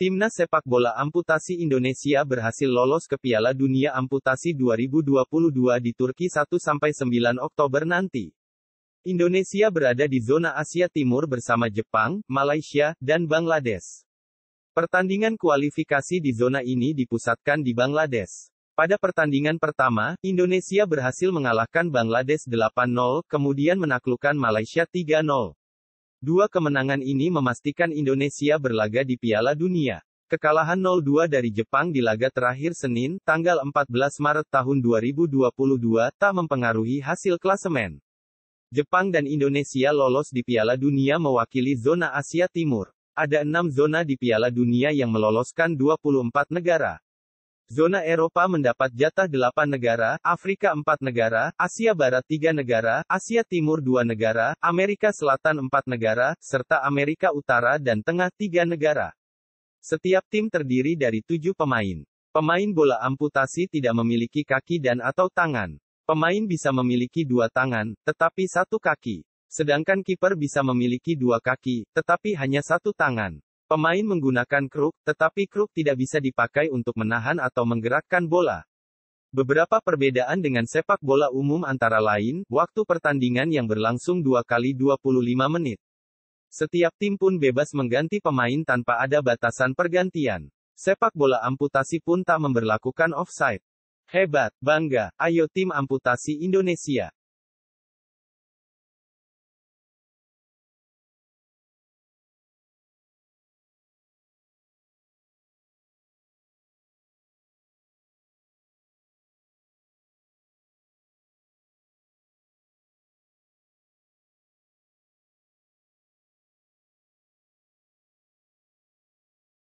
Timnas sepak bola amputasi Indonesia berhasil lolos ke Piala Dunia Amputasi 2022 di Turki 1-9 Oktober nanti. Indonesia berada di zona Asia Timur bersama Jepang, Malaysia, dan Bangladesh. Pertandingan kualifikasi di zona ini dipusatkan di Bangladesh. Pada pertandingan pertama, Indonesia berhasil mengalahkan Bangladesh 8-0, kemudian menaklukkan Malaysia 3-0. Dua kemenangan ini memastikan Indonesia berlaga di Piala Dunia. Kekalahan 0-2 dari Jepang di laga terakhir Senin, tanggal 14 Maret tahun 2022, tak mempengaruhi hasil klasemen. Jepang dan Indonesia lolos di Piala Dunia mewakili zona Asia Timur. Ada enam zona di Piala Dunia yang meloloskan 24 negara. Zona Eropa mendapat jatah 8 negara, Afrika 4 negara, Asia Barat 3 negara, Asia Timur 2 negara, Amerika Selatan 4 negara, serta Amerika Utara dan Tengah 3 negara. Setiap tim terdiri dari 7 pemain. Pemain bola amputasi tidak memiliki kaki dan atau tangan. Pemain bisa memiliki dua tangan, tetapi satu kaki. Sedangkan kiper bisa memiliki dua kaki, tetapi hanya satu tangan. Pemain menggunakan kruk, tetapi kruk tidak bisa dipakai untuk menahan atau menggerakkan bola. Beberapa perbedaan dengan sepak bola umum antara lain, waktu pertandingan yang berlangsung 2 kali 25 menit. Setiap tim pun bebas mengganti pemain tanpa ada batasan pergantian. Sepak bola amputasi pun tak memberlakukan offside. Hebat, bangga, ayo tim amputasi Indonesia.